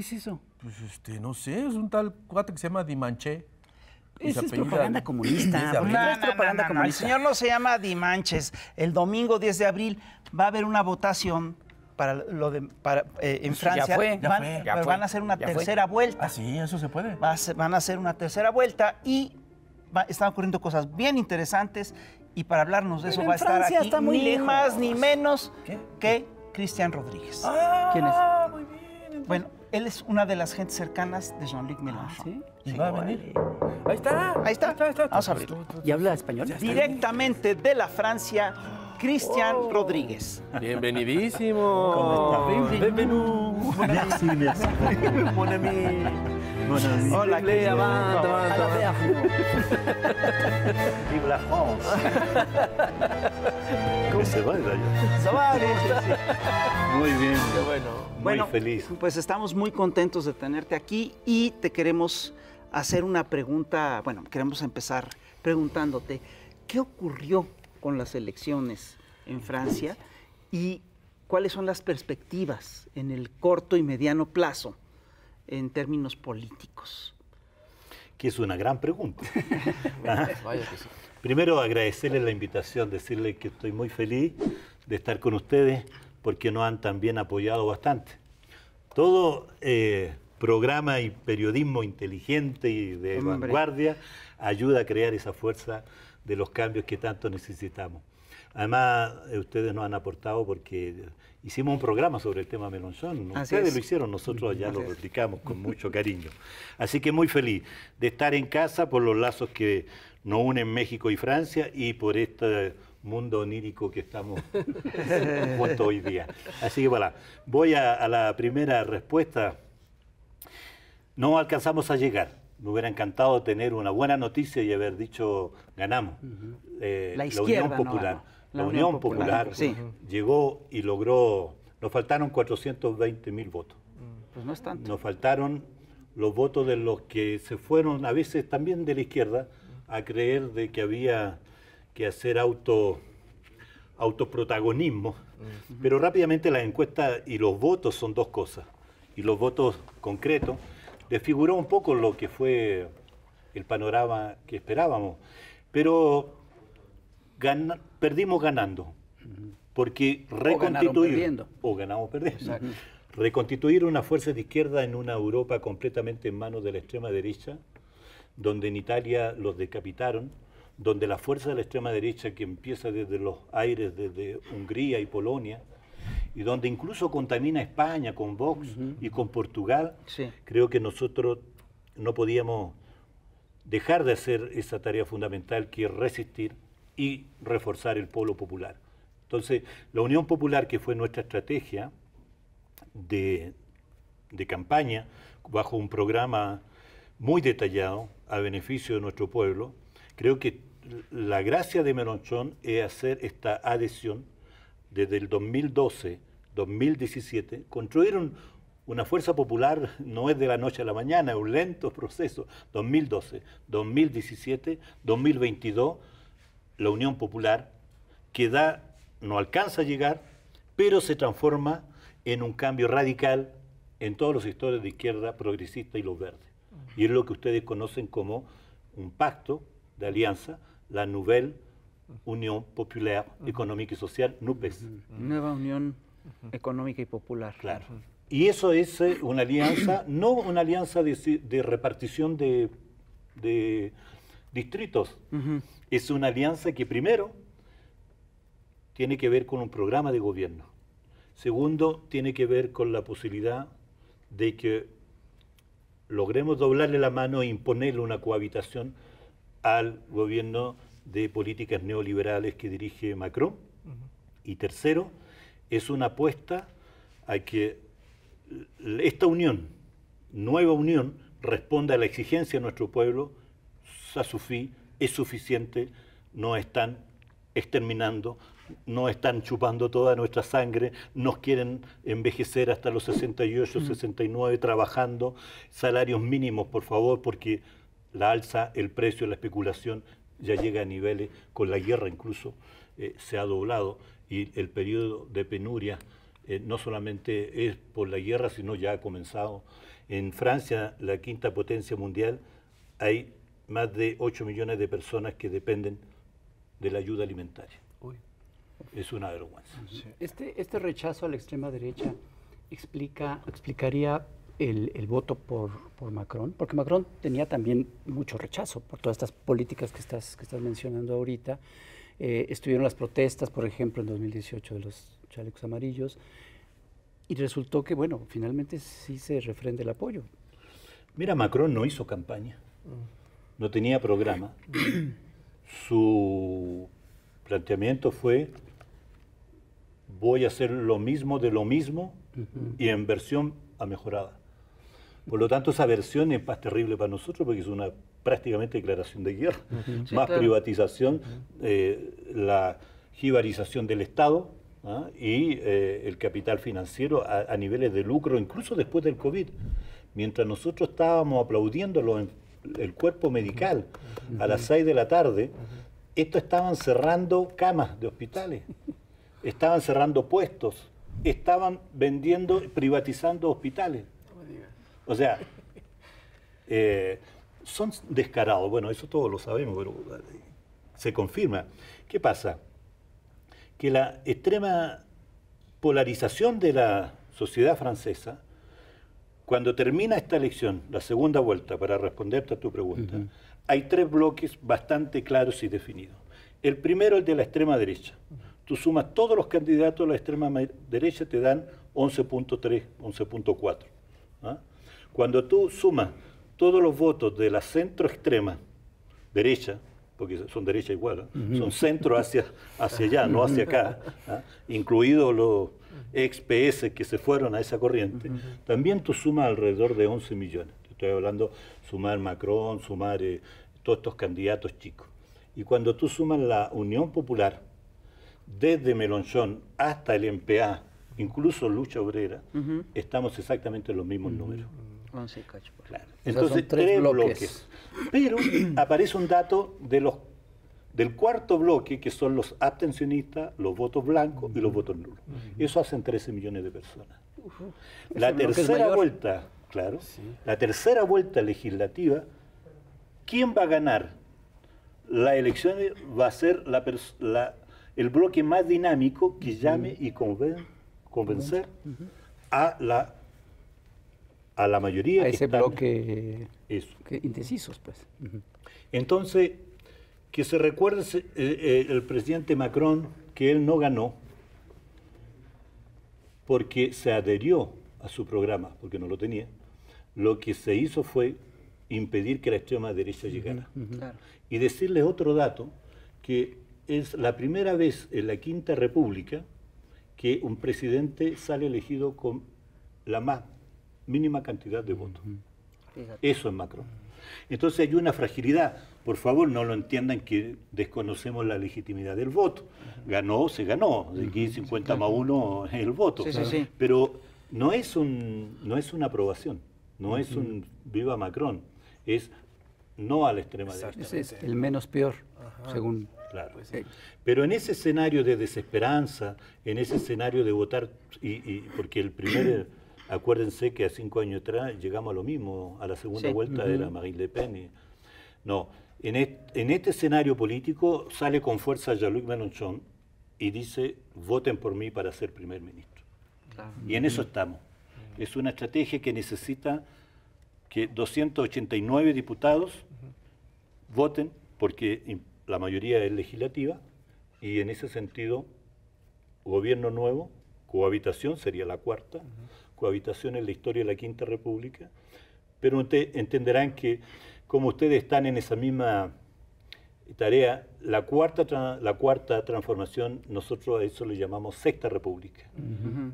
¿Qué es eso? Pues este, no sé, es un tal cuate que se llama Dimanche. Esa es propaganda comunista. No, no, El señor no se llama Dimanches. El domingo 10 de abril va a haber una votación para lo de eh, en pues Francia. Ya fue, van, van a hacer una tercera vuelta. Ah, sí, eso se puede. van a hacer una tercera vuelta y están ocurriendo cosas bien interesantes. Y para hablarnos de eso va a estar aquí ni más ni menos que Cristian Rodríguez. Ah, bien. Bueno, él es una de las gentes cercanas de Jean-Luc Mélenchon. Ah, ¿Sí? sí, va a venir? Ahí está. Ahí está. Vamos a abrir. Pues ¿Y habla español? Directamente de la Francia, Cristian oh. Rodríguez. Bienvenidísimo. ¿Cómo está? Bienvenido. Bienvenido. Bienvenido. Hola, qué la se va Se Muy bien. bueno. Muy feliz. Pues estamos muy contentos de tenerte aquí y te queremos hacer una pregunta. Bueno, queremos empezar preguntándote, ¿qué ocurrió con las elecciones en Francia y cuáles son las perspectivas en el corto y mediano plazo? en términos políticos? Que es una gran pregunta. Pues, ah. Primero agradecerle la invitación, decirle que estoy muy feliz de estar con ustedes porque nos han también apoyado bastante. Todo eh, programa y periodismo inteligente y de vanguardia ayuda a crear esa fuerza de los cambios que tanto necesitamos. Además, eh, ustedes nos han aportado porque hicimos un programa sobre el tema Melonzón. ustedes lo hicieron, nosotros ya lo replicamos con mucho cariño. Así que muy feliz de estar en casa por los lazos que nos unen México y Francia y por este mundo onírico que estamos puesto hoy día. Así que voilà, voy a, la primera respuesta. No alcanzamos a llegar, me hubiera encantado tener una buena noticia y haber dicho ganamos. Eh, la, izquierda Unión Popular la, Unión, Popular, llegó y logró, nos faltaron 420 mil votos. Mm. Pues no es tanto. Nos faltaron los votos de los que se fueron, a veces también de la izquierda, a creer de que había que hacer auto autoprotagonismo, mm. pero rápidamente la encuestas y los votos son dos cosas, y los votos concretos desfiguró un poco lo que fue el panorama que esperábamos, pero ganar, perdimos ganando. Porque reconstituir. O, ganamos perdiendo. Reconstituir una fuerza de izquierda en una Europa completamente en manos de la extrema derecha, donde en Italia los decapitaron, donde la fuerza de la extrema derecha que empieza desde los aires, desde Hungría y Polonia, y donde incluso contamina España con Vox y con Portugal, creo que nosotros no podíamos dejar de hacer esa tarea fundamental que es resistir, y reforzar el pueblo popular. Entonces, la Unión Popular, que fue nuestra estrategia de, campaña, bajo un programa muy detallado a beneficio de nuestro pueblo, creo que la gracia de Menochón es hacer esta adhesión desde el 2012, 2017, construir una fuerza popular no es de la noche a la mañana, es un lento proceso, 2012, 2017, 2022 la Unión Popular, que da, no alcanza a llegar, pero se transforma en un cambio radical en todos los sectores de izquierda progresista y los verdes. Y es lo que ustedes conocen como un pacto de alianza, la Nouvelle Unión Popular Económica y Social, NUPES. Nueva Unión Económica y Popular. Claro. Y eso es eh, una alianza, no una alianza de, repartición de distritos. Es una alianza que primero tiene que ver con un programa de gobierno. Segundo, tiene que ver con la posibilidad de que logremos doblarle la mano e imponerle una cohabitación al gobierno de políticas neoliberales que dirige Macron. Y tercero, es una apuesta a que esta unión, nueva unión, responda a la exigencia de nuestro pueblo Sasufí es suficiente, no están exterminando, no están chupando toda nuestra sangre, nos quieren envejecer hasta los 68, 69 mm. trabajando, salarios mínimos, por favor, porque la alza, el precio, la especulación ya llega a niveles, con la guerra incluso eh, se ha doblado y el periodo de penuria eh, no solamente es por la guerra, sino ya ha comenzado. En Francia, la quinta potencia mundial, hay más de 8 millones de personas que dependen de la ayuda alimentaria. Es una vergüenza. Este, este rechazo a la extrema derecha explica, explicaría el, voto por, Macron, porque Macron tenía también mucho rechazo por todas estas políticas que estás, que estás mencionando ahorita. Eh, estuvieron las protestas, por ejemplo, en 2018 de los chalecos amarillos, y resultó que, bueno, finalmente sí se refrende el apoyo. Mira, Macron no hizo campaña. Mm no tenía programa. Su planteamiento fue, voy a hacer lo mismo de lo mismo y en versión a mejorada. Por lo tanto, esa versión es más terrible para nosotros porque es una prácticamente declaración de guerra, más privatización, eh, la jibarización del Estado ¿ah? y eh, el capital financiero a, niveles de lucro, incluso después del COVID. Mientras nosotros estábamos aplaudiendo a el cuerpo medical a las 6 de la tarde, esto estaban cerrando camas de hospitales, estaban cerrando puestos, estaban vendiendo, privatizando hospitales. O sea, eh, son descarados. Bueno, eso todos lo sabemos, pero eh, se confirma. ¿Qué pasa? Que la extrema polarización de la sociedad francesa cuando termina esta elección, la segunda vuelta, para responderte a tu pregunta, hay tres bloques bastante claros y definidos. El primero es el de la extrema derecha. Tú sumas todos los candidatos de la extrema derecha, te dan 11.3, 11.4. ¿ah? Cuando tú sumas todos los votos de la centro extrema derecha, porque son derecha igual, ¿ah? son centro hacia, hacia allá, no hacia acá, ¿ah? incluidos los ex-PS que se fueron a esa corriente, también tú sumas alrededor de 11 millones. Estoy hablando sumar Macron, sumar eh, todos estos candidatos chicos. Y cuando tú sumas la Unión Popular, desde Melonchón hasta el MPA, incluso Lucha Obrera, estamos exactamente en los mismos números. 11 Entonces, tres, bloques. Pero aparece un dato de los del cuarto bloque, que son los abstencionistas, los votos blancos y los votos nulos. Eso hacen 13 millones de personas. La tercera vuelta, claro, la tercera vuelta legislativa, ¿quién va a ganar? La elección va a ser el bloque más dinámico que llame y convencer a la a la mayoría a ese bloque indeciso. indecisos pues entonces que se recuerde eh, eh, el presidente Macron que él no ganó porque se adherió a su programa, porque no lo tenía. Lo que se hizo fue impedir que la extrema derecha llegara. Y decirles otro dato, que es la primera vez en la Quinta República que un presidente sale elegido con la más mínima cantidad de votos. Eso es Macron. Entonces hay una fragilidad. Por favor, no lo entiendan que desconocemos la legitimidad del voto. Ganó, se ganó. De aquí 50 más 1 es el voto. Pero no es, no es una aprobación, no es un viva Macron, es no a la extrema derecha. es el menos peor, según... Claro. Pues Pero en ese escenario de desesperanza, en ese escenario de votar, y, porque el primer Acuérdense que a cinco años atrás llegamos a lo mismo, a la segunda vuelta de la Marine Le Pen. no, en, este escenario político sale con fuerza Jean-Luc Mélenchon y dice, voten por mí para ser primer ministro. Y en eso estamos. Es una estrategia que necesita que 289 diputados voten, porque la mayoría es legislativa, y en ese sentido, gobierno nuevo, cohabitación sería la cuarta, cohabitación en la historia de la Quinta República, pero entenderán que como ustedes están en esa misma tarea, la cuarta, la cuarta transformación, nosotros a eso le llamamos Sexta República.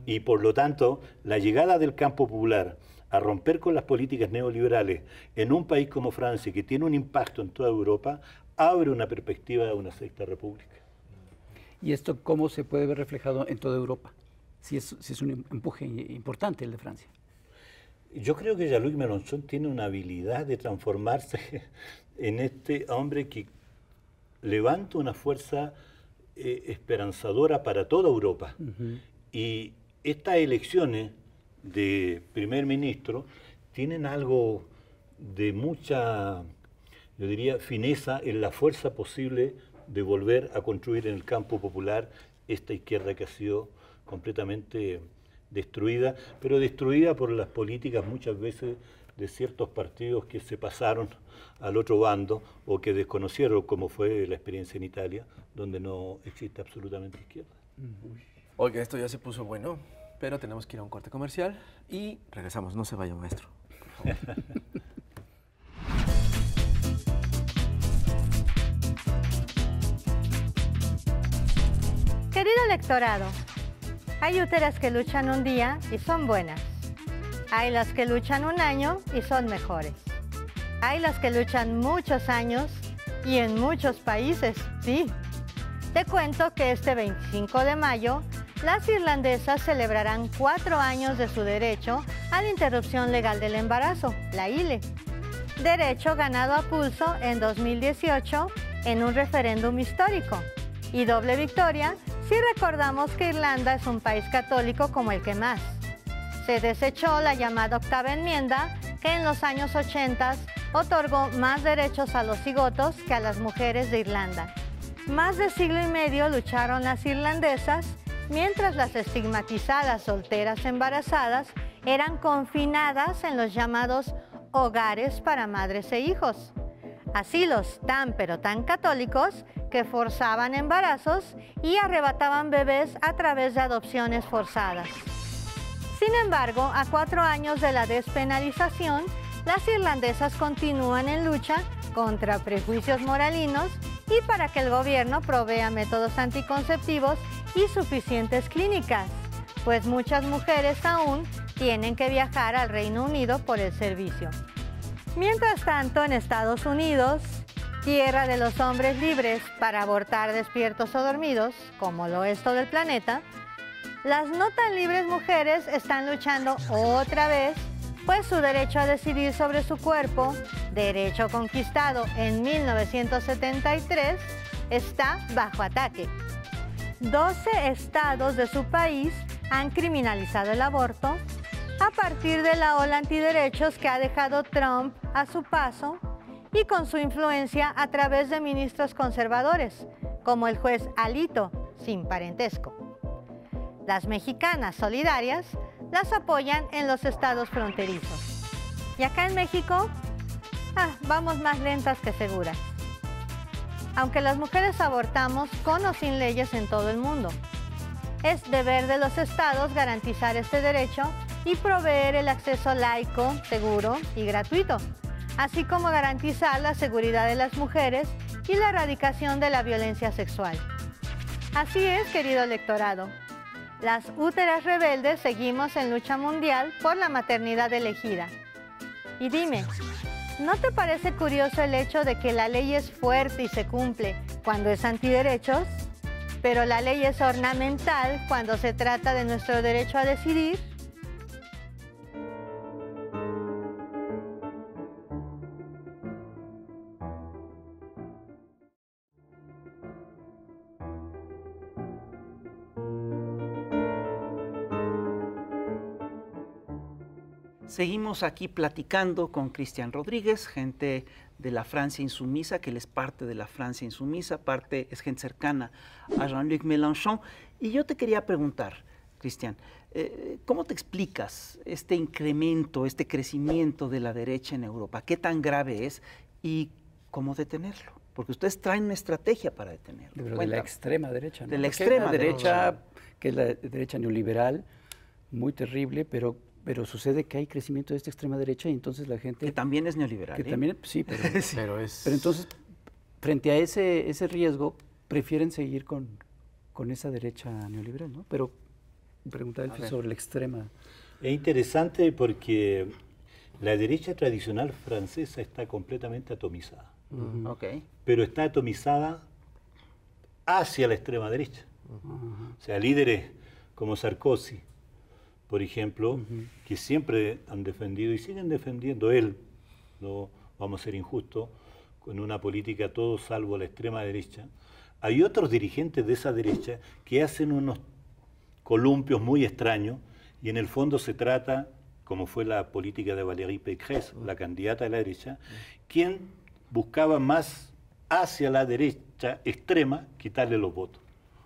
Y por lo tanto, la llegada del campo popular a romper con las políticas neoliberales en un país como Francia, que tiene un impacto en toda Europa, abre una perspectiva de una Sexta República. ¿Y esto cómo se puede ver reflejado en toda Europa? si es, un empuje importante el de Francia. Yo creo que jean louis Mélenchon tiene una habilidad de transformarse en este hombre que levanta una fuerza eh, esperanzadora para toda Europa. Y estas elecciones de primer ministro tienen algo de mucha, yo diría, fineza en la fuerza posible de volver a construir en el campo popular esta izquierda que ha sido completamente destruida, pero destruida por las políticas muchas veces de ciertos partidos que se pasaron al otro bando o que desconocieron, como fue la experiencia en Italia, donde no existe absolutamente izquierda. Oiga, esto ya se puso bueno, pero tenemos que ir a un corte comercial y regresamos. No se vaya, maestro. Querido electorado, hay úteras que luchan un día y son buenas. Hay las que luchan un año y son mejores. Hay las que luchan muchos años y en muchos países, sí. Te cuento que este 25 de mayo, las irlandesas celebrarán cuatro años de su derecho a la interrupción legal del embarazo, la ILE. Derecho ganado a pulso en 2018 en un referéndum histórico y doble victoria si recordamos que Irlanda es un país católico como el que más. Se desechó la llamada octava enmienda que en los años 80 otorgó más derechos a los cigotos que a las mujeres de Irlanda. Más de siglo y medio lucharon las irlandesas, mientras las estigmatizadas solteras embarazadas eran confinadas en los llamados hogares para madres e hijos asilos tan pero tan católicos que forzaban embarazos y arrebataban bebés a través de adopciones forzadas. Sin embargo, a cuatro años de la despenalización, las irlandesas continúan en lucha contra prejuicios moralinos y para que el gobierno provea métodos anticonceptivos y suficientes clínicas, pues muchas mujeres aún tienen que viajar al Reino Unido por el servicio. Mientras tanto, en Estados Unidos, tierra de los hombres libres para abortar despiertos o dormidos, como lo es todo el planeta, las no tan libres mujeres están luchando otra vez, pues su derecho a decidir sobre su cuerpo, derecho conquistado en 1973, está bajo ataque. 12 estados de su país han criminalizado el aborto a partir de la ola antiderechos que ha dejado Trump a su paso y con su influencia a través de ministros conservadores, como el juez Alito, sin parentesco. Las mexicanas solidarias las apoyan en los estados fronterizos. Y acá en México, ah, vamos más lentas que seguras. Aunque las mujeres abortamos con o sin leyes en todo el mundo, es deber de los estados garantizar este derecho y proveer el acceso laico, seguro y gratuito, así como garantizar la seguridad de las mujeres y la erradicación de la violencia sexual. Así es, querido electorado. Las úteras rebeldes seguimos en lucha mundial por la maternidad elegida. Y dime, ¿no te parece curioso el hecho de que la ley es fuerte y se cumple cuando es antiderechos? pero la ley es ornamental cuando se trata de nuestro derecho a decidir Seguimos aquí platicando con Cristian Rodríguez, gente de la Francia insumisa, que él es parte de la Francia insumisa, parte es gente cercana a Jean-Luc Mélenchon. Y yo te quería preguntar, Cristian, eh, ¿cómo te explicas este incremento, este crecimiento de la derecha en Europa? ¿Qué tan grave es y cómo detenerlo? Porque ustedes traen una estrategia para detenerlo. de la extrema derecha. ¿no? De la extrema derecha, derecha, que es la derecha neoliberal, muy terrible, pero pero sucede que hay crecimiento de esta extrema derecha y entonces la gente... Que también es neoliberal. ¿eh? también, sí, pero, es... pero entonces, frente a ese, ese riesgo, prefieren seguir con, esa derecha neoliberal, ¿no? Pero preguntar sobre la extrema. Es interesante porque la derecha tradicional francesa está completamente atomizada. okay. Pero está atomizada hacia la extrema derecha. O sea, líderes como Sarkozy, por ejemplo, que siempre han defendido y siguen defendiendo él, no vamos a ser injustos, con una política todo salvo la extrema derecha. Hay otros dirigentes de esa derecha que hacen unos columpios muy extraños y en el fondo se trata, como fue la política de Valérie Pécresse, la candidata de la derecha, quien buscaba más hacia la derecha extrema quitarle los votos.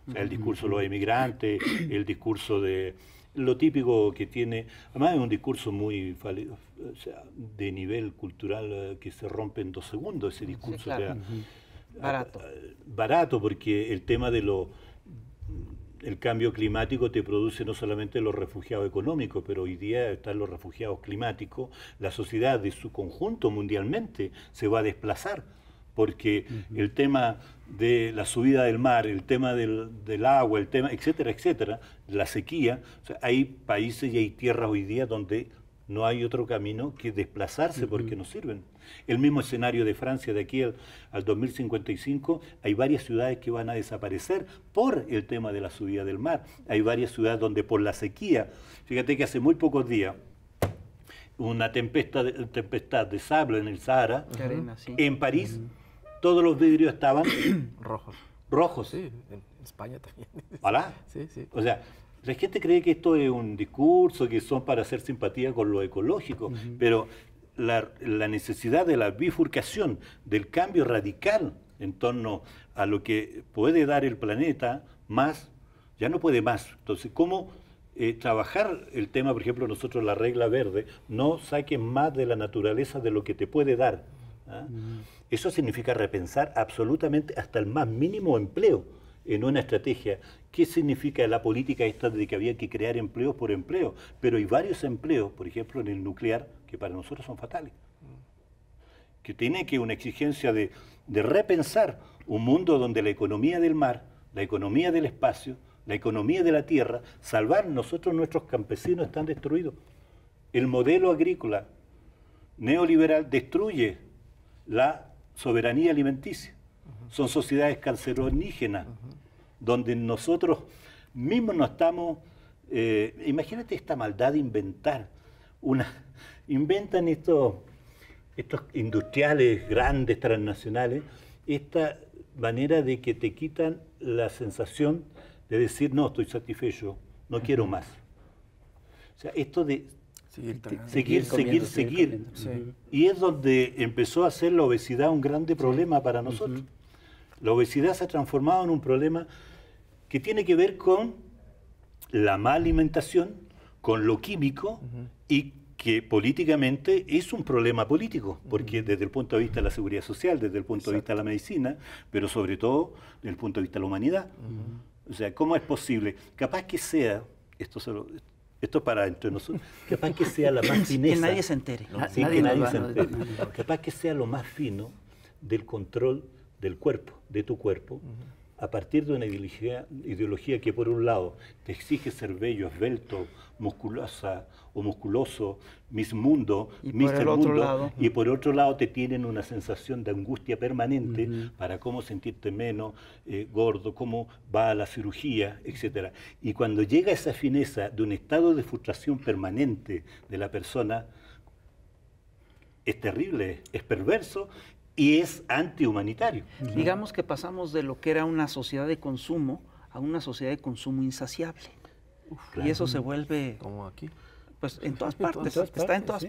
O sea, el discurso de los emigrantes, el discurso de, lo típico que tiene, además es un discurso muy de nivel cultural eh, que se rompe en dos segundos ese discurso. Barato. Barato, porque el tema de lo el cambio climático te produce no solamente los refugiados económicos, pero hoy día están los refugiados climáticos, la sociedad de su conjunto mundialmente se va a desplazar porque el tema de la subida del mar, el tema del, agua, el tema, etcétera, etcétera, la sequía, hay países y hay tierras hoy día donde no hay otro camino que desplazarse porque no sirven. El mismo escenario de Francia de aquí al, 2055, hay varias ciudades que van a desaparecer por el tema de la subida del mar. Hay varias ciudades donde por la sequía, fíjate que hace muy pocos días, una tempestad de, sable en el Sahara, en París, todos los vidrios estaban rojos. Rojos. Sí, en España también. ¿Hala? Sí, sí. O sea, la gente cree que esto es un discurso, que son para hacer simpatía con lo ecológico, pero la, necesidad de la bifurcación, del cambio radical en torno a lo que puede dar el planeta, más, ya no puede más. Entonces, ¿cómo eh, trabajar el tema, por ejemplo, nosotros la regla verde, no saques más de la naturaleza de lo que te puede dar? ¿ah? Eso significa repensar absolutamente hasta el más mínimo empleo en una estrategia. ¿Qué significa la política esta de que había que crear empleos por empleo? Pero hay varios empleos, por ejemplo en el nuclear, que para nosotros son fatales. Que tiene que una exigencia de, de repensar un mundo donde la economía del mar, la economía del espacio, la economía de la tierra, salvar nosotros nuestros campesinos están destruidos. El modelo agrícola neoliberal destruye la soberanía alimenticia. Son sociedades canceronígenas, donde nosotros mismos no estamos... Eh, imagínate esta maldad de inventar. Una, inventan estos, estos industriales grandes, transnacionales, esta manera de que te quitan la sensación de decir, no, estoy satisfecho, no quiero más. O sea, esto de Seguir, seguir, seguir. Y es donde empezó a ser la obesidad un grande problema para nosotros. La obesidad se ha transformado en un problema que tiene que ver con la mala alimentación, con lo químico y que políticamente es un problema político, porque desde el punto de vista de la seguridad social, desde el punto de vista de la medicina, pero sobre todo desde el punto de vista de la humanidad. O sea, ¿cómo es posible? Capaz que sea, esto, solo. Esto para entre nosotros. Capaz que sea la más fineza. que nadie se entere. Ah, que nadie se entere. Capaz que sea lo más fino del control del cuerpo, de tu cuerpo, a partir de una ideología, que por un lado te exige ser bello, esbelto, musculosa o musculoso, mis mundo, y y por otro lado te tienen una sensación de angustia permanente para cómo sentirte menos eh, gordo, cómo va a la cirugía, etc. Y cuando llega esa fineza de un estado de frustración permanente de la persona, es terrible, es perverso y es antihumanitario. Digamos que pasamos de lo que era una sociedad de consumo a una sociedad de consumo insaciable. Y eso se vuelve... Como aquí. Pues en todas partes, está, en todas,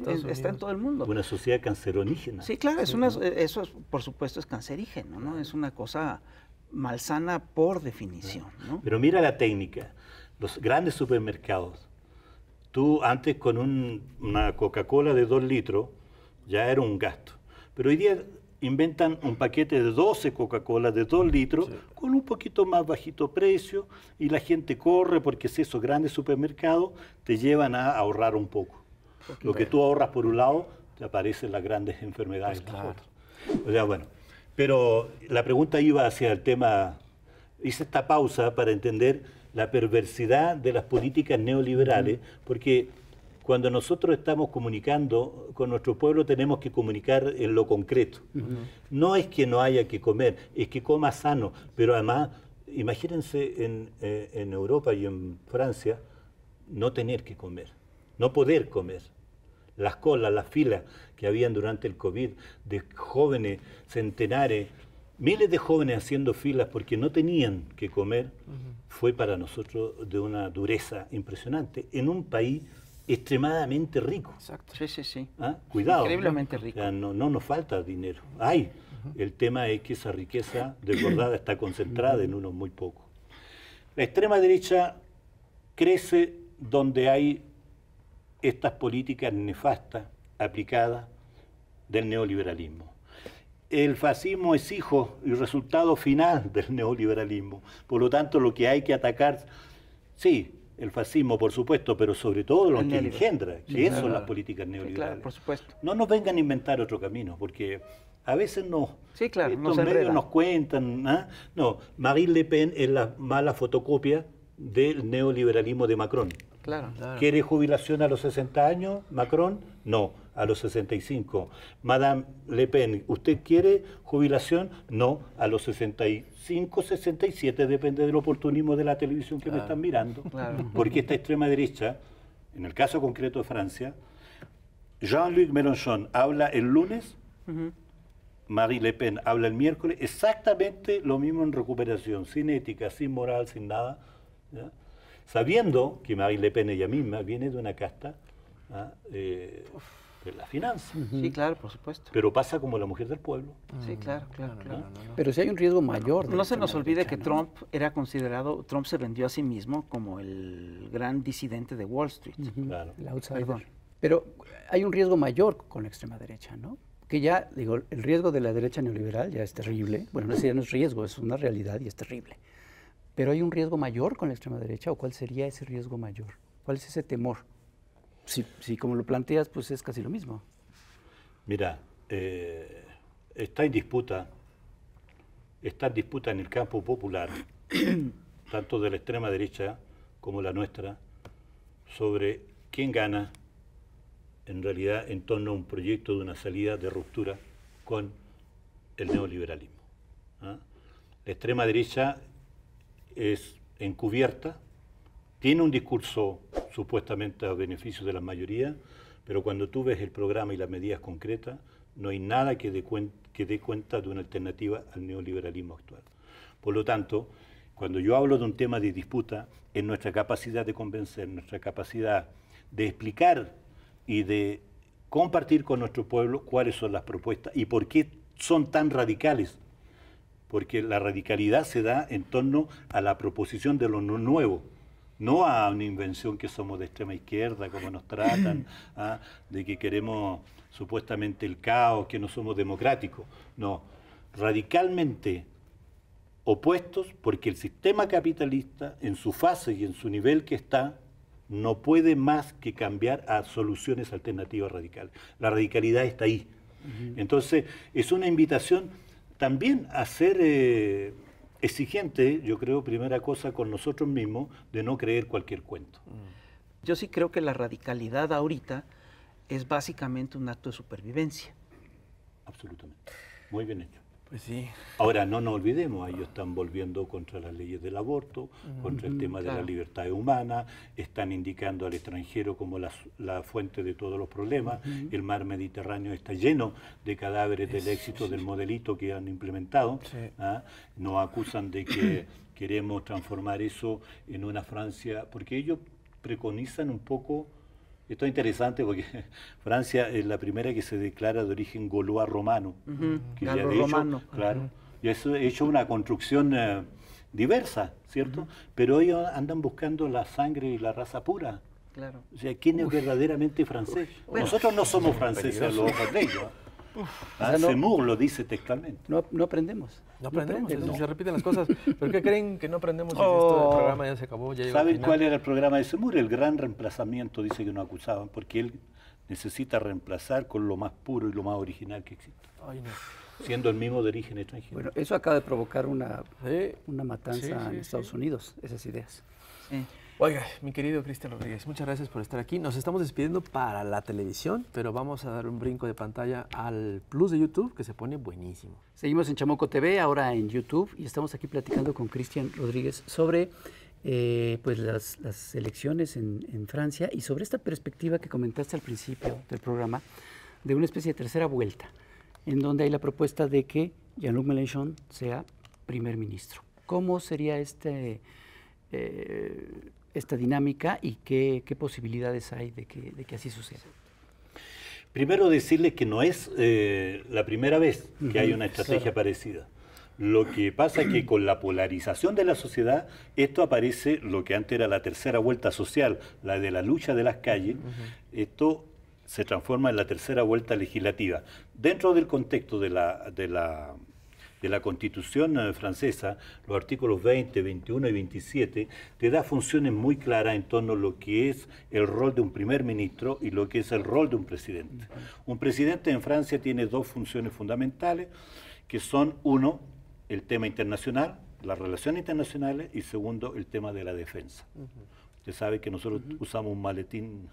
todo el mundo. Una sociedad cancerígena. Sí, claro, es una, eso por supuesto es cancerígeno, ¿no? Es una cosa malsana por definición. Pero mira la técnica. Los grandes supermercados, tú antes con una Coca-Cola de dos litros ya era un gasto. Pero hoy día inventan un paquete de 12 Coca-Cola de 2 litros con un poquito más bajito precio y la gente corre porque si esos grandes supermercados te llevan a ahorrar un poco. Lo que tú ahorras por un lado, te aparecen las grandes enfermedades. por otro. O sea, bueno, pero la pregunta iba hacia el tema, hice esta pausa para entender la perversidad de las políticas neoliberales, porque cuando nosotros estamos comunicando con nuestro pueblo tenemos que comunicar en lo concreto. No es que no haya que comer, es que coma sano, pero además, imagínense eh, en, Europa y en Francia no tener que comer, no poder comer. Las colas, las filas que habían durante el COVID de jóvenes, centenares, miles de jóvenes haciendo filas porque no tenían que comer, fue para nosotros de una dureza impresionante en un país extremadamente rico. Exacto. Sí, sí, sí. Ah, cuidado. Increíblemente ¿no? rico. no, nos falta dinero. Hay. El tema es que esa riqueza desbordada está concentrada en unos muy pocos. La extrema derecha crece donde hay estas políticas nefastas aplicadas del neoliberalismo. El fascismo es hijo y resultado final del neoliberalismo. Por lo tanto, lo que hay que atacar, sí, el fascismo, por supuesto, pero sobre todo lo que engendra, que son las políticas neoliberales. por supuesto. No nos vengan a inventar otro camino, porque a veces no. Sí, claro, estos nos medios nos cuentan. ¿ah? No, Marine Le Pen es la mala fotocopia del neoliberalismo de Macron. Claro, claro. ¿Quiere jubilación a los 60 años, Macron? No a los 65. Madame Le Pen, ¿usted quiere jubilación? No, a los 65, 67, depende del oportunismo de la televisión que me están mirando. Porque esta extrema derecha, en el caso concreto de Francia, Jean-Luc Mélenchon habla el lunes, Marie Le Pen habla el miércoles, exactamente lo mismo en recuperación, sin ética, sin moral, sin nada. Sabiendo que Marie Le Pen ella misma viene de una casta ¿ah? eh, es la finanza. Sí, claro, por supuesto. Pero pasa como la mujer del pueblo. Sí, claro, mm, claro, Pero si hay un riesgo mayor. No, se este nos olvide que Trump era considerado, Trump se vendió a sí mismo como el gran disidente de Wall Street. Claro. Pero hay un riesgo mayor con la extrema derecha, ¿no? Que ya, digo, el riesgo de la derecha neoliberal ya es terrible. Bueno, no, no es riesgo, es una realidad y es terrible. Pero hay un riesgo mayor con la extrema derecha, ¿o cuál sería ese riesgo mayor? ¿Cuál es ese temor? Si, como lo planteas, pues es casi lo mismo. Mira, eh, está en disputa, está en disputa en el campo popular, tanto de la extrema derecha como la nuestra, sobre quién gana en realidad en torno a un proyecto de una salida de ruptura con el neoliberalismo. ¿ah? La extrema derecha es encubierta, tiene un discurso supuestamente a beneficio de la mayoría, pero cuando tú ves el programa y las medidas concretas, no hay nada que dé, cuenta de una alternativa al neoliberalismo actual. Por lo tanto, cuando yo hablo de un tema de disputa, es nuestra capacidad de convencer, nuestra capacidad de explicar y de compartir con nuestro pueblo cuáles son las propuestas y por qué son tan radicales. Porque la radicalidad se da en torno a la proposición de lo nuevo, no a una invención que somos de extrema izquierda, como nos tratan, ¿ah? de que queremos supuestamente el caos, que no somos democráticos. No, radicalmente opuestos porque el sistema capitalista, en su fase y en su nivel que está, no puede más que cambiar a soluciones alternativas radicales. La radicalidad está ahí. Entonces, es una invitación también a ser... Eh, exigente, yo creo, primera cosa con nosotros mismos, de no creer cualquier cuento. Mm. Yo sí creo que la radicalidad ahorita es básicamente un acto de supervivencia. Absolutamente. Muy bien hecho. Ahora, no nos olvidemos, ellos están volviendo contra las leyes del aborto, contra el tema de la libertad humana, están indicando al extranjero como la, la fuente de todos los problemas. El mar Mediterráneo está lleno de cadáveres del éxito del modelito que han implementado. ¿ah? Nos acusan de que queremos transformar eso en una Francia, porque ellos preconizan un poco esto es interesante porque Francia es la primera que se declara de origen gaulois romano. ya de hecho, Claro. Y eso ha hecho una construcción eh, diversa, ¿cierto? Pero ellos andan buscando la sangre y la raza pura. Claro. O sea, ¿quién es verdaderamente francés? Nosotros no somos franceses a los ojos de ellos. lo dice textualmente. No, no aprendemos. No aprendemos, se repiten las cosas. ¿Pero qué creen que no aprendemos? Oh. el programa ya se acabó, ya ¿Saben cuál era el programa de Semur? El gran reemplazamiento, dice que no acusaban, porque él necesita reemplazar con lo más puro y lo más original que existe. Ay, no. Siendo el mismo de origen extranjero. Bueno, eso acaba de provocar una, una matanza en Estados Unidos, esas ideas. Oiga, mi querido Cristian Rodríguez, muchas gracias por estar aquí. Nos estamos despidiendo para la televisión, pero vamos a dar un brinco de pantalla al plus de YouTube que se pone buenísimo. Seguimos en Chamoco TV, ahora en YouTube, y estamos aquí platicando con Cristian Rodríguez sobre eh, pues las, elecciones en, Francia y sobre esta perspectiva que comentaste al principio del programa de una especie de tercera vuelta, en donde hay la propuesta de que Jean-Luc Mélenchon sea primer ministro. ¿Cómo sería este... Eh, esta dinámica y qué, posibilidades hay de que, así suceda? Primero decirle que no es eh, la primera vez que hay una estrategia parecida. Lo que pasa es que con la polarización de la sociedad, esto aparece lo que antes era la tercera vuelta social, la de la lucha de las calles, esto se transforma en la tercera vuelta legislativa. Dentro del contexto de la, de la de la Constitución eh, francesa, los artículos 20, 21 y 27, te da funciones muy claras en torno a lo que es el rol de un primer ministro y lo que es el rol de un presidente. Un presidente en Francia tiene dos funciones fundamentales, que son, uno, el tema internacional, las relaciones internacionales, y segundo, el tema de la defensa. Se Usted sabe que nosotros usamos un maletín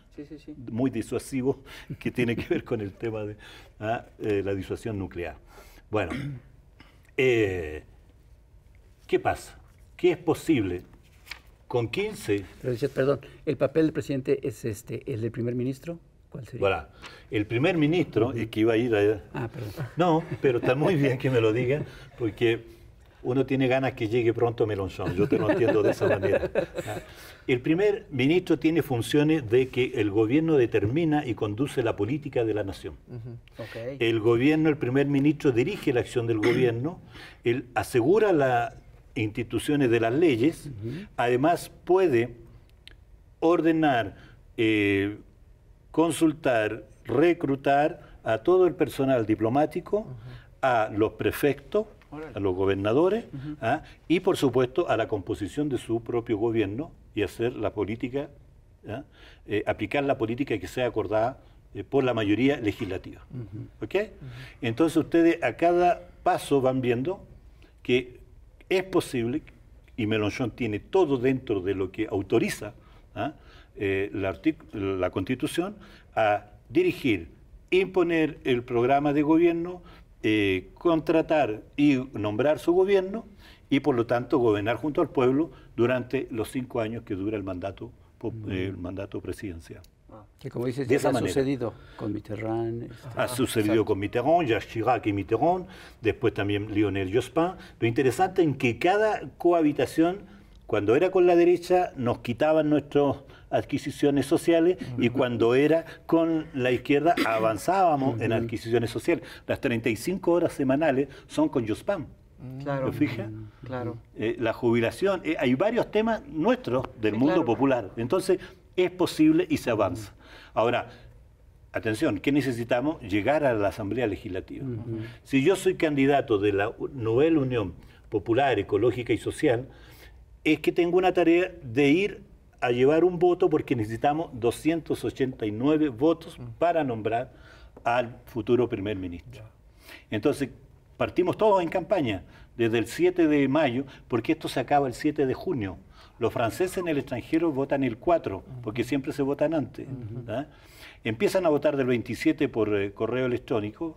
muy disuasivo que tiene que ver con el tema de ah, eh, la disuasión nuclear. Bueno, eh, ¿Qué pasa? ¿Qué es posible? Con 15... perdón, ¿el papel del presidente es este, el del primer ministro? ¿Cuál sería? El primer ministro, es que iba a ir a... Ah, perdón. No, pero está muy bien que me lo digan, porque uno tiene ganas que llegue pronto Melonchón, yo te lo entiendo de esa manera. El primer ministro tiene funciones de que el gobierno determina y conduce la política de la nación. El gobierno, el primer ministro dirige la acción del gobierno, él asegura las instituciones de las leyes, además puede ordenar, eh, consultar, reclutar a todo el personal diplomático, a los prefectos, a los gobernadores ¿ah? y, por supuesto, a la composición de su propio gobierno y hacer la política, ¿ah? eh, aplicar la política que sea acordada eh, por la mayoría legislativa. Entonces ustedes a cada paso van viendo que es posible, y Melonchón tiene todo dentro de lo que autoriza ¿ah? eh, la, la Constitución, a dirigir, imponer el programa de gobierno, eh, contratar y nombrar su gobierno y por lo tanto gobernar junto al pueblo durante los cinco años que dura el mandato, eh, el mandato presidencial. Ah. Que como dices, ha sucedido con Mitterrand. Este. ha sucedido con Mitterrand, Jacques Chirac y Mitterrand, después también Lionel Jospin. Lo interesante es que cada cohabitación, cuando era con la derecha, nos quitaban nuestros adquisiciones sociales y cuando era con la izquierda avanzábamos en adquisiciones sociales. Las 35 horas semanales son con Yuspam. Mm. Claro. ¿Lo fija? Mm. Claro. Eh, la jubilación, eh, hay varios temas nuestros del mundo popular. Entonces, es posible y se avanza. Ahora, atención, ¿qué necesitamos? Llegar a la Asamblea Legislativa. Si yo soy candidato de la nueva Unión Popular, Ecológica y Social, es que tengo una tarea de ir a llevar un voto porque necesitamos 289 votos mm. para nombrar al futuro primer ministro. Entonces, partimos todos en campaña desde el 7 de mayo, porque esto se acaba el 7 de junio. Los franceses en el extranjero votan el 4, porque siempre se votan antes. Empiezan a votar del 27 por eh, correo electrónico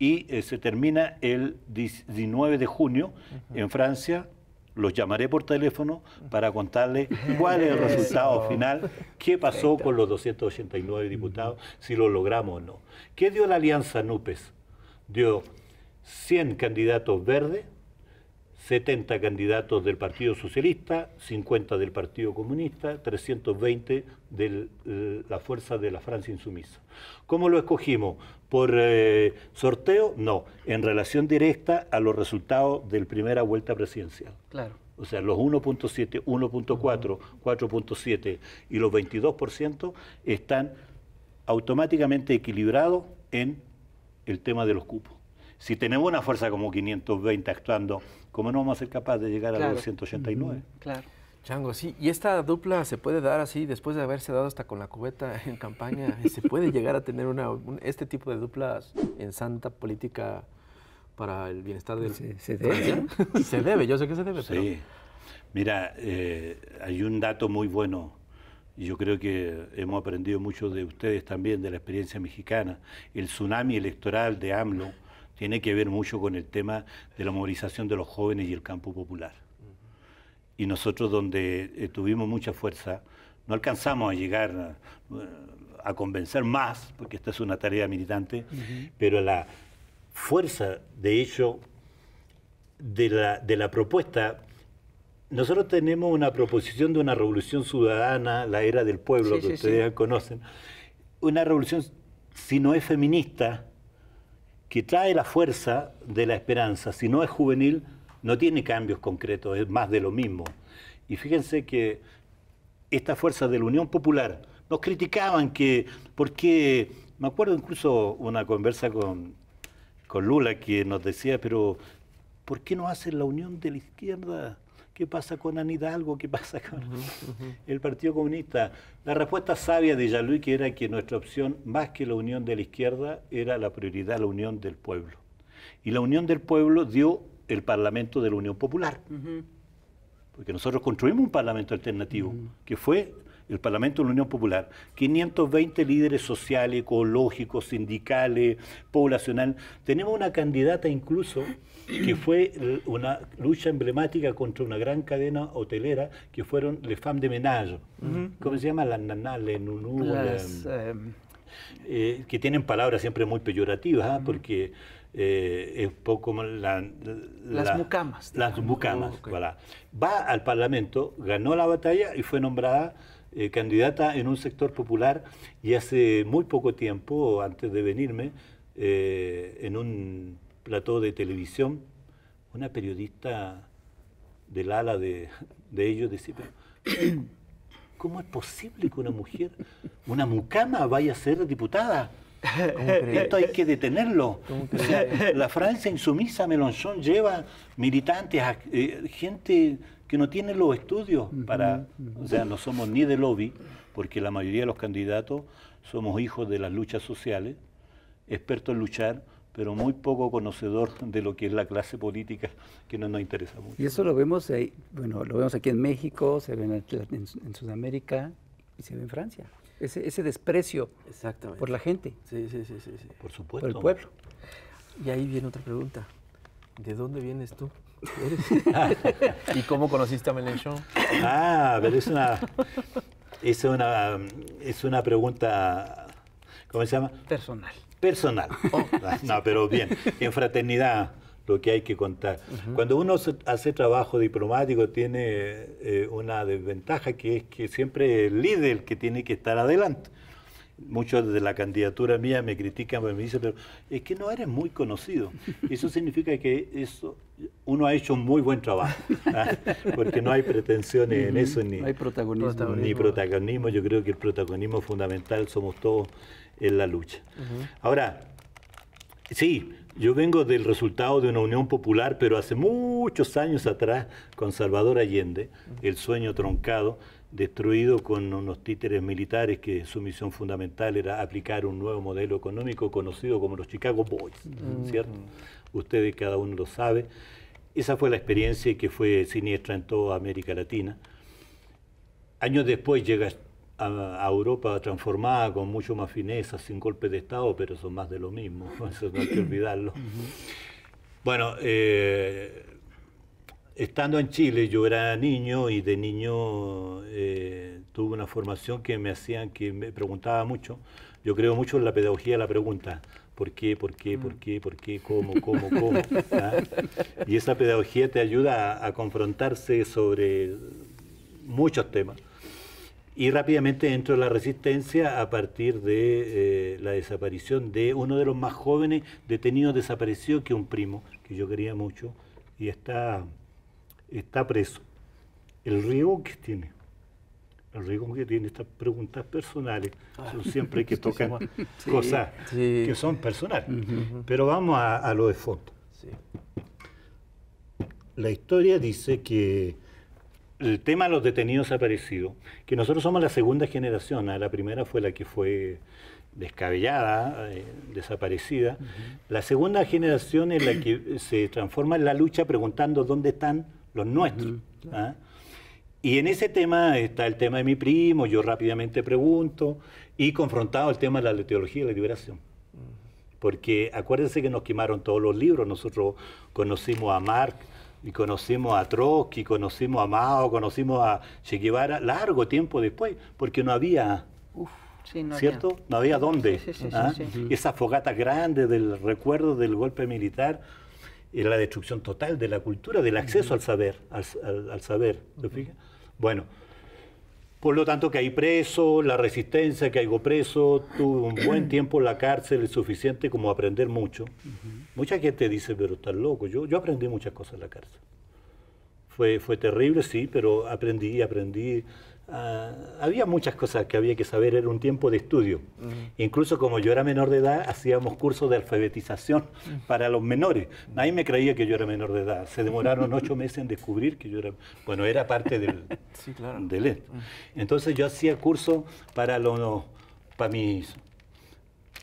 y eh, se termina el 19 de junio en Francia, los llamaré por teléfono para contarles cuál es el resultado final, qué pasó con los 289 diputados, si lo logramos o no. ¿Qué dio la alianza NUPES? Dio 100 candidatos verdes, 70 candidatos del Partido Socialista, 50 del Partido Comunista, 320 de eh, la Fuerza de la Francia Insumisa. ¿Cómo lo escogimos? ¿Por eh, sorteo? No, en relación directa a los resultados del primera vuelta presidencial. Claro. O sea, los 1.7, 1.4, 4.7 y los 22% están automáticamente equilibrados en el tema de los cupos. Si tenemos una fuerza como 520 actuando, ¿cómo no vamos a ser capaces de llegar a los 189? Claro. Chango, sí. ¿Y esta dupla se puede dar así después de haberse dado hasta con la cubeta en campaña? ¿Se puede llegar a tener una, este tipo de duplas en santa política para el bienestar del ¿Se, debe? se debe, yo sé que se debe. Sí. Mira, eh, hay un dato muy bueno yo creo que hemos aprendido mucho de ustedes también, de la experiencia mexicana. El tsunami electoral de AMLO tiene que ver mucho con el tema de la movilización de los jóvenes y el campo popular. Y nosotros donde eh, tuvimos mucha fuerza, no alcanzamos a llegar eh, a, convencer más, porque esta es una tarea militante, pero la fuerza, de ello, de la, propuesta nosotros tenemos una proposición de una revolución ciudadana, la era del pueblo, que ustedes conocen. Una revolución, si no es feminista, que trae la fuerza de la esperanza. Si no es juvenil, no tiene cambios concretos, es más de lo mismo. Y fíjense que esta fuerza de la Unión Popular, nos criticaban que, porque, me acuerdo incluso una conversa con, Lula que nos decía, pero ¿por qué no hacen la unión de la izquierda? ¿Qué pasa con Anidalgo? ¿Qué pasa con el Partido Comunista? La respuesta sabia de Yalui que era que nuestra opción, más que la unión de la izquierda, era la prioridad, la unión del pueblo. Y la unión del pueblo dio el Parlamento de la Unión Popular. Porque nosotros construimos un Parlamento alternativo, que fue el Parlamento de la Unión Popular, 520 líderes sociales, ecológicos, sindicales, poblacional. Tenemos una candidata incluso que fue una lucha emblemática contra una gran cadena hotelera que fueron Les Femmes de menayo ¿Cómo se llama? Las nanales, eh, eh, que tienen palabras siempre muy peyorativas, ¿ah? porque eh, es poco como la, las mucamas. Las mucamas, oh, Va al Parlamento, ganó la batalla y fue nombrada eh, candidata en un sector popular y hace muy poco tiempo, antes de venirme, eh, en un plató de televisión, una periodista del ala de, de ellos decía, pero, ¿cómo es posible que una mujer, una mucama, vaya a ser diputada? Esto hay que detenerlo. la Francia insumisa, melonchón lleva militantes, eh, gente que no tiene los estudios para, o sea, no somos ni de lobby, porque la mayoría de los candidatos somos hijos de las luchas sociales, expertos en luchar, pero muy poco conocedor de lo que es la clase política que no nos interesa mucho. Y eso lo vemos ahí, bueno, lo vemos aquí en México, se ve en, Sudamérica y se ve en Francia. Ese, ese desprecio por la gente. Por supuesto. Por el pueblo. Y ahí viene otra pregunta. ¿De dónde vienes tú? ¿Y cómo conociste a Melenchon? Ah, pero es una, es una, pregunta, ¿cómo se llama? Personal. Personal. Oh. Ah, no, pero bien, en fraternidad lo que hay que contar. Cuando uno hace trabajo diplomático tiene eh, una desventaja que es que siempre el líder que tiene que estar adelante muchos de la candidatura mía me critican, me dicen, pero es que no eres muy conocido. Eso significa que eso, uno ha hecho muy buen trabajo, ¿ah? porque no hay pretensiones en eso, ni, hay protagonismo. ni protagonismo. Yo creo que el protagonismo fundamental somos todos en la lucha. Ahora, sí, yo vengo del resultado de una unión popular, pero hace muchos años atrás, con Salvador Allende, el sueño troncado, destruido con unos títeres militares que su misión fundamental era aplicar un nuevo modelo económico conocido como los Chicago Boys, ¿cierto? Ustedes cada uno lo sabe. Esa fue la experiencia que fue siniestra en toda América Latina. Años después llega a, Europa transformada con mucho más fineza, sin golpe de Estado, pero son más de lo mismo, eso no hay que olvidarlo. Bueno, eh, estando en Chile, yo era niño y de niño eh, tuve una formación que me hacían, que me preguntaba mucho. Yo creo mucho en la pedagogía de la pregunta. ¿Por qué? ¿Por qué? ¿Por qué? ¿Por qué? ¿Cómo? ¿Cómo? ¿Cómo? ¿Ah? Y esa pedagogía te ayuda a, confrontarse sobre muchos temas. Y rápidamente entro en la resistencia a partir de eh, la desaparición de uno de los más jóvenes detenidos desaparecidos que un primo, que yo quería mucho, y está está preso. El riesgo que tiene, el riesgo que tiene estas preguntas personales, ah. son siempre que tocan cosas que son personales. Pero vamos a, lo de fondo. La historia dice que el tema de los detenidos ha parecido que nosotros somos la segunda generación, ¿ah? la primera fue la que fue descabellada, eh, desaparecida, la segunda generación es la que se transforma en la lucha preguntando dónde están los nuestros. Mm, ¿ah? Y en ese tema está el tema de mi primo, yo rápidamente pregunto, y confrontado el tema de la teología de la liberación. Mm. Porque acuérdense que nos quemaron todos los libros, nosotros conocimos a Marx, y conocimos a Trotsky, conocimos a Mao, conocimos a Che Guevara largo tiempo después, porque no había, ¿cierto? No había dónde. Sí, sí, ¿ah? grande del recuerdo del golpe militar y la destrucción total de la cultura, del acceso al saber, al, saber. Bueno, por lo tanto que hay preso, la resistencia, que hay preso, tuve un buen tiempo en la cárcel, es suficiente como aprender mucho. Mucha gente dice, pero estás loco, yo, yo aprendí muchas cosas en la cárcel. Fue, fue terrible, sí, pero aprendí, aprendí Ah, había muchas cosas que había que saber, era un tiempo de estudio. Incluso como yo era menor de edad, hacíamos cursos de alfabetización para los menores. Nadie me creía que yo era menor de edad. Se demoraron ocho meses en descubrir que yo era... Bueno, era parte del... Entonces yo hacía cursos para, los, para mis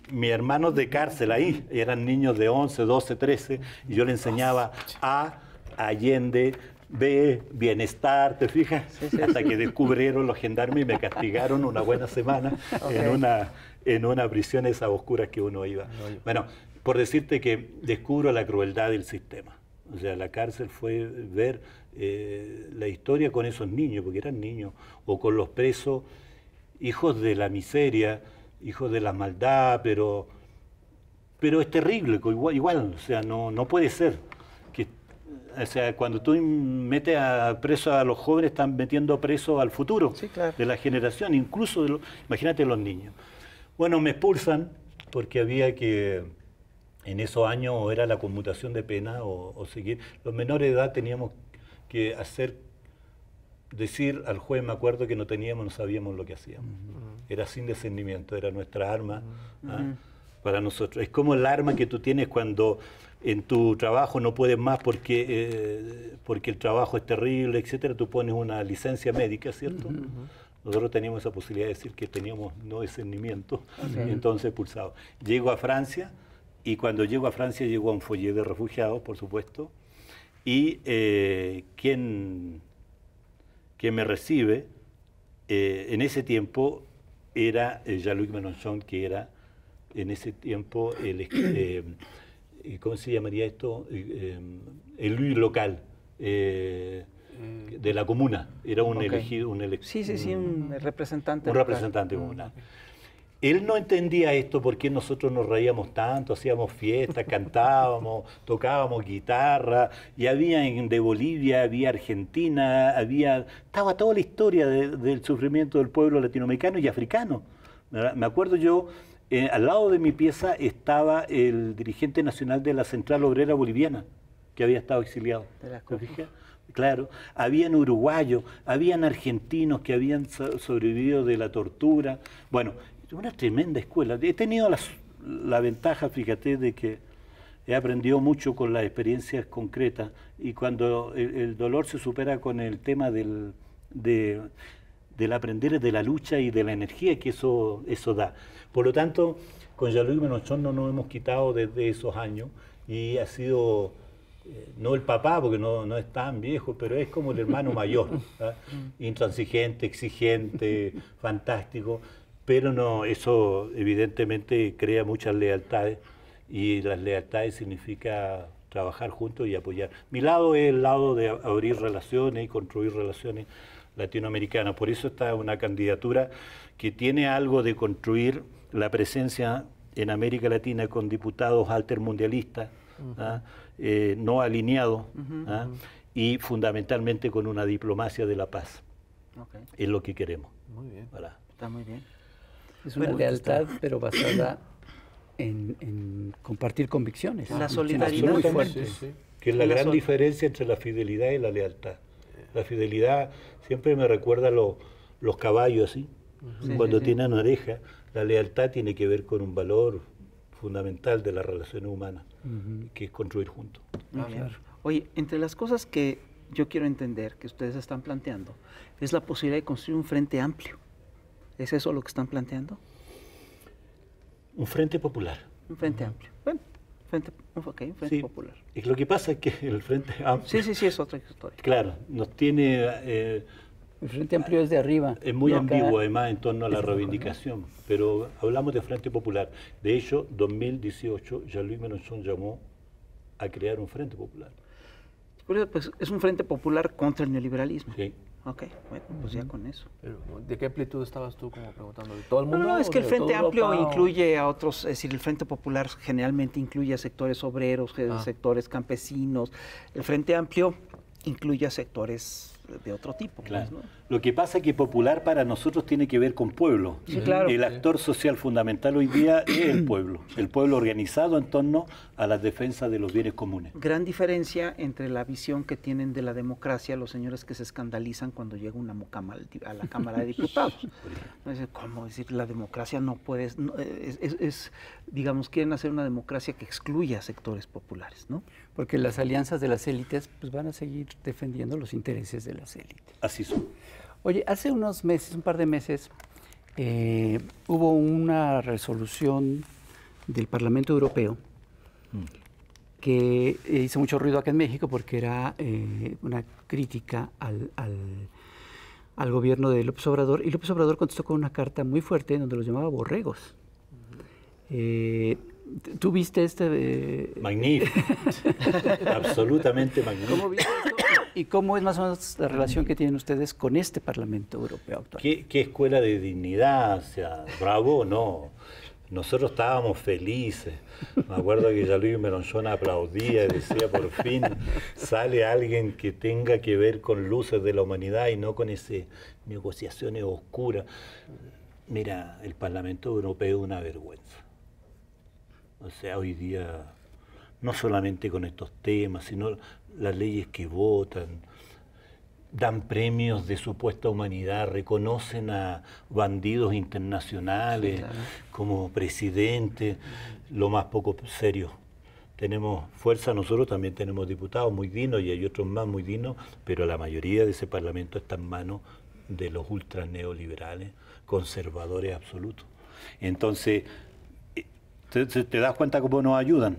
mis hermanos de cárcel ahí, eran niños de 11, 12, 13, y yo le enseñaba a Allende, ve bienestar, ¿te fijas? Hasta que descubrieron los gendarmes y me castigaron una buena semana en, una, en una prisión esa oscuras que uno iba. Bueno, por decirte que descubro la crueldad del sistema. O sea, la cárcel fue ver eh, la historia con esos niños, porque eran niños, o con los presos, hijos de la miseria, hijos de la maldad, pero, pero es terrible, igual, igual o sea, no, no puede ser o sea, cuando tú metes a preso a los jóvenes, están metiendo preso al futuro de la generación, incluso, de imagínate los niños. Bueno, me expulsan porque había que, en esos años, o era la conmutación de pena o, seguir. Los menores de edad teníamos que hacer decir al juez, me acuerdo que no teníamos, no sabíamos lo que hacíamos. Era sin descendimiento, era nuestra arma ¿ah? para nosotros. Es como el arma que tú tienes cuando en tu trabajo no puedes más porque, eh, porque el trabajo es terrible, etcétera, tú pones una licencia médica, ¿cierto? Nosotros teníamos esa posibilidad de decir que teníamos no discernimiento, entonces expulsado. Llego a Francia y cuando llego a Francia llego a un follet de refugiados, por supuesto, y eh, quien, me recibe eh, en ese tiempo era Jean-Luc Mélenchon, que era en ese tiempo el... ¿cómo se llamaría esto? Eh, em, el local eh, mm. de la comuna. Era un elegido, un elegido. Sí, sí, sí, un, representante. Un representante mm. comunal. Él no entendía esto porque nosotros nos reíamos tanto, hacíamos fiestas, cantábamos, tocábamos guitarra, y había de Bolivia, había Argentina, había. estaba toda la historia del sufrimiento del pueblo latinoamericano y africano. Me acuerdo yo eh, al lado de mi pieza estaba el dirigente nacional de la Central Obrera Boliviana, que había estado exiliado. claro, habían uruguayos, habían argentinos que habían sobrevivido de la tortura. Bueno, una tremenda escuela. He tenido la, ventaja, fíjate, de que he aprendido mucho con las experiencias concretas y cuando el, dolor se supera con el tema del, de, del aprender, de la lucha y de la energía que eso, eso da. Por lo tanto, con Jean-Luc no nos hemos quitado desde esos años y ha sido, eh, no el papá, porque no, es tan viejo, pero es como el hermano mayor, ¿ah? intransigente, exigente, fantástico, pero no, eso evidentemente crea muchas lealtades y las lealtades significa trabajar juntos y apoyar. Mi lado es el lado de abrir relaciones y construir relaciones latinoamericana. Por eso está una candidatura que tiene algo de construir la presencia en América Latina con diputados altermundialistas, mundialistas, ¿ah? eh, no alineados, ¿ah? y fundamentalmente con una diplomacia de la paz. Es lo que queremos. Muy bien. Está muy bien. Es una pues lealtad, pero basada en, compartir convicciones. La solidaridad. Muy Que es la, gran diferencia entre la fidelidad y la lealtad. La fidelidad siempre me recuerda los caballos, así Cuando tienen oreja, la lealtad tiene que ver con un valor fundamental de las relaciones humanas, que es construir juntos. Ah, Oye, entre las cosas que yo quiero entender que ustedes están planteando, es la posibilidad de construir un frente amplio. ¿Es eso lo que están planteando? Un frente popular. Un frente amplio. Bueno, Frente, Popular. lo que pasa es que el Frente Amplio... Sí, sí, sí, es otra historia. Claro, nos tiene... Eh, el Frente Amplio es de arriba. Es muy ambiguo además en torno a la reivindicación, pero hablamos de Frente Popular. De hecho, 2018, Jean-Louis Mélenchon llamó a crear un Frente Popular. Pues es un Frente Popular contra el neoliberalismo. Ok, bueno, pues ya con eso. ¿De qué amplitud estabas tú como preguntando? todo el mundo? No, es que el Frente Amplio incluye a otros, es decir, el Frente Popular generalmente incluye a sectores obreros, ah. sectores campesinos. El Frente Amplio incluye a sectores de otro tipo. Pues, Lo que pasa es que popular para nosotros tiene que ver con pueblo. claro. El actor social fundamental hoy día es el pueblo, el pueblo organizado en torno a la defensa de los bienes comunes. Gran diferencia entre la visión que tienen de la democracia los señores que se escandalizan cuando llega una mucama a la Cámara de Diputados. ¿Cómo decir la democracia no puede, eh, es, digamos, quieren hacer una democracia que excluya sectores populares, ¿no? Porque las alianzas de las élites pues, van a seguir defendiendo los intereses de las élites. Así son. Oye, hace unos meses, un par de meses, eh, hubo una resolución del Parlamento Europeo mm. que eh, hizo mucho ruido acá en México porque era eh, una crítica al, gobierno de López Obrador. Y López Obrador contestó con una carta muy fuerte en donde los llamaba borregos. ¿Tú viste este...? Magnífico. Absolutamente magnífico. ¿Cómo ¿Y cómo es más o menos la relación que tienen ustedes con este Parlamento Europeo actual? ¿Qué, escuela de dignidad? O sea, bravo, no. Nosotros estábamos felices. Me acuerdo que ya Luis aplaudía y decía, por fin sale alguien que tenga que ver con luces de la humanidad y no con esas negociaciones oscuras. Mira, el Parlamento Europeo es una vergüenza. O sea, hoy día, no solamente con estos temas, sino las leyes que votan, dan premios de supuesta humanidad, reconocen a bandidos internacionales como presidente, lo más poco serio. Tenemos fuerza, nosotros también tenemos diputados muy dignos y hay otros más muy dignos, pero la mayoría de ese parlamento está en manos de los ultra neoliberales, conservadores absolutos. Entonces, te, das cuenta cómo nos ayudan.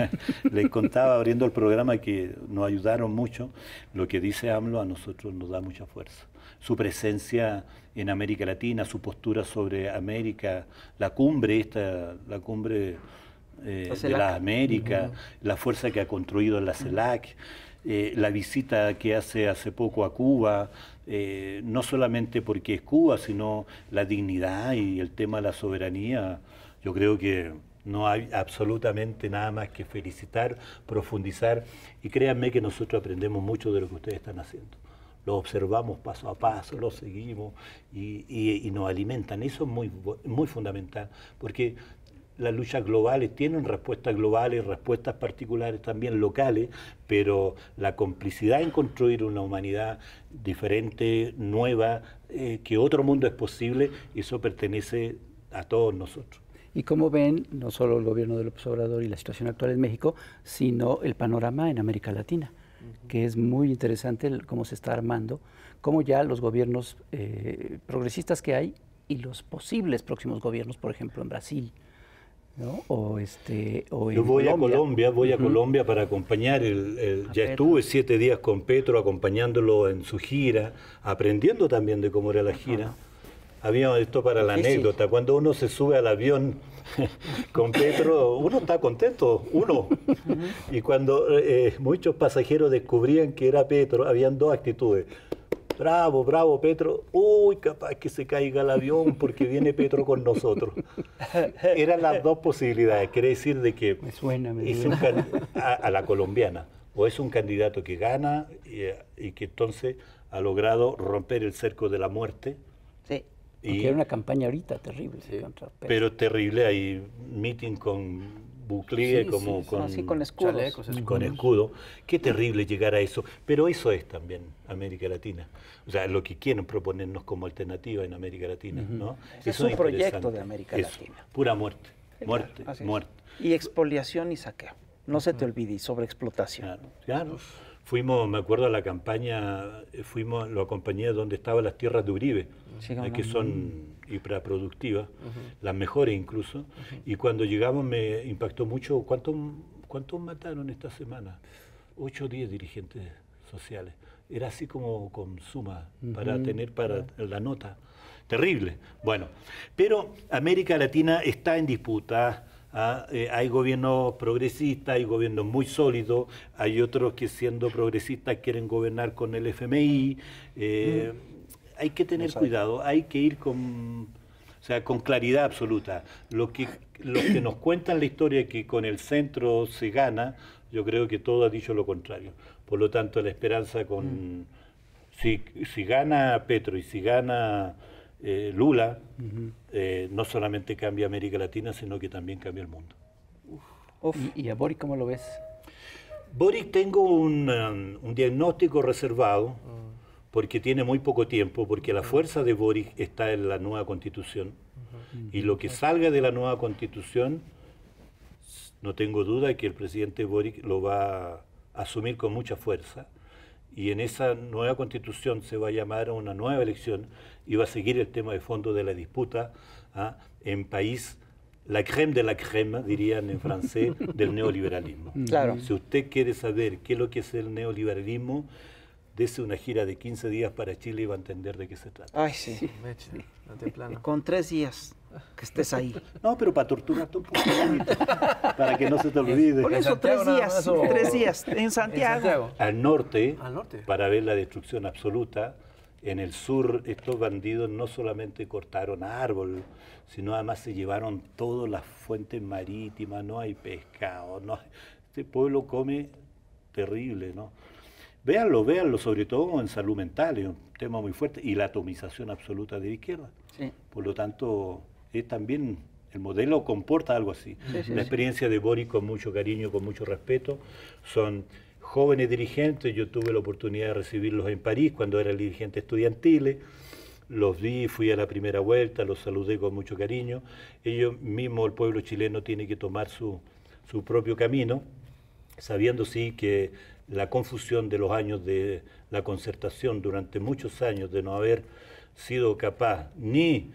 Les contaba abriendo el programa que nos ayudaron mucho. Lo que dice AMLO a nosotros nos da mucha fuerza. Su presencia en América Latina, su postura sobre América, la cumbre la cumbre eh, de la América, la fuerza que ha construido en la CELAC. Eh, la visita que hace hace poco a Cuba, eh, no solamente porque es Cuba, sino la dignidad y el tema de la soberanía, yo creo que no hay absolutamente nada más que felicitar, profundizar y créanme que nosotros aprendemos mucho de lo que ustedes están haciendo. Lo observamos paso a paso, lo seguimos y, nos alimentan. Eso es muy, muy fundamental porque las luchas globales tienen respuestas globales, respuestas particulares también locales, pero la complicidad en construir una humanidad diferente, nueva, eh, que otro mundo es posible, eso pertenece a todos nosotros. Y como ven, no solo el gobierno de López Obrador y la situación actual en México, sino el panorama en América Latina, que es muy interesante cómo se está armando, cómo ya los gobiernos eh, progresistas que hay y los posibles próximos gobiernos, por ejemplo, en Brasil. O este, o Yo voy a Colombia, voy a Colombia para acompañar. ya estuve siete días con Petro acompañándolo en su gira, aprendiendo también de cómo era la gira había esto para la anécdota, cuando uno se sube al avión con Petro, uno está contento, uno. Y cuando eh, muchos pasajeros descubrían que era Petro, habían dos actitudes. Bravo, bravo, Petro. Uy, capaz que se caiga el avión porque viene Petro con nosotros. Eran las dos posibilidades. Quiere decir de que suena, a, la colombiana. O es un candidato que gana y que entonces ha logrado romper el cerco de la muerte y, era una campaña ahorita terrible. pero terrible, hay meeting con bucle, como con, ah, con, escudos. con escudo. Qué terrible llegar a eso. Pero eso es también América Latina. O sea, lo que quieren proponernos como alternativa en América Latina. ¿no? es un proyecto de América Latina. Pura muerte, muerte, muerte. Y expoliación y saqueo. No se te olvide, sobre explotación claro fuimos, me acuerdo, a la campaña, eh, fuimos, lo acompañé donde estaban las tierras de Uribe, eh, que son mm. hiperproductivas, las mejores incluso, y cuando llegamos me impactó mucho cuántos mataron esta semana, 8 o 10 dirigentes sociales, era así como con suma para tener para la nota, terrible, bueno, pero América Latina está en disputa, ¿ah? Eh, hay gobiernos progresistas, hay gobiernos muy sólidos, hay otros que siendo progresistas quieren gobernar con el FMI. Eh, mm. Hay que tener cuidado, hay que ir con, o sea, con claridad absoluta. Lo que, los que nos cuentan la historia que con el centro se gana, yo creo que todo ha dicho lo contrario. Por lo tanto, la esperanza con... Mm. Si, si gana Petro y si gana eh, Lula eh, no solamente cambia América Latina, sino que también cambia el mundo. ¿Y, a Boric cómo lo ves? Boric tengo un, um, diagnóstico reservado ah. porque tiene muy poco tiempo, porque la ah. fuerza de Boric está en la nueva constitución y lo que salga de la nueva constitución, no tengo duda de que el presidente Boric lo va a asumir con mucha fuerza y en esa nueva constitución se va a llamar a una nueva elección iba a seguir el tema de fondo de la disputa ¿ah? en país, la crème de la crème dirían en francés, del neoliberalismo. Mm. Claro. Si usted quiere saber qué es lo que es el neoliberalismo, dese una gira de 15 días para Chile y va a entender de qué se trata. Ay, sí. Con tres días que estés ahí. No, pero para torturarte para que no se te olvide. Por eso tres días, tres días en Santiago. Al norte, al norte, para ver la destrucción absoluta en el sur estos bandidos no solamente cortaron árboles, sino además se llevaron todas las fuentes marítimas, no hay pescado, no este pueblo come terrible, ¿no? Véanlo, véanlo, sobre todo en salud mental, es un tema muy fuerte, y la atomización absoluta de la izquierda. Por lo tanto, es también el modelo comporta algo así. una la experiencia de Boris con mucho cariño, con mucho respeto, son jóvenes dirigentes, yo tuve la oportunidad de recibirlos en París cuando era el dirigente estudiantil, los vi, fui a la primera vuelta, los saludé con mucho cariño. Ellos mismos, el pueblo chileno, tiene que tomar su, propio camino, sabiendo sí que la confusión de los años de la concertación durante muchos años de no haber sido capaz ni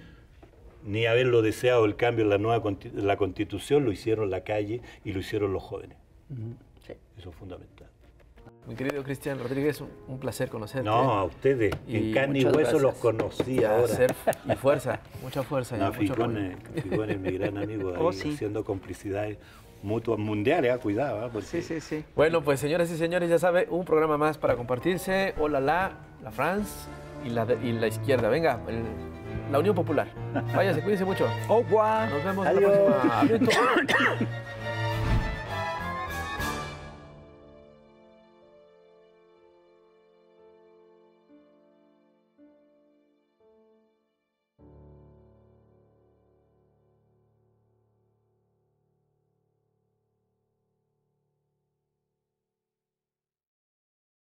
ni haberlo deseado el cambio en la nueva la constitución, lo hicieron la calle y lo hicieron los jóvenes. Eso es fundamental. Mi querido Cristian Rodríguez, un placer conocerte. No, a ustedes. en carne y hueso los conocía. y Hacer, y fuerza, mucha fuerza. No, mi gran amigo, oh, haciendo complicidades mutuas mundiales, ¿eh? cuidado. Ah, sí, sí, sí. Bueno, pues señoras y señores, ya sabe, un programa más para compartirse. Hola, la, la France y la, la izquierda. Venga, la Unión Popular. se cuídense mucho. Au revoir. Nos vemos Adiós. la próxima.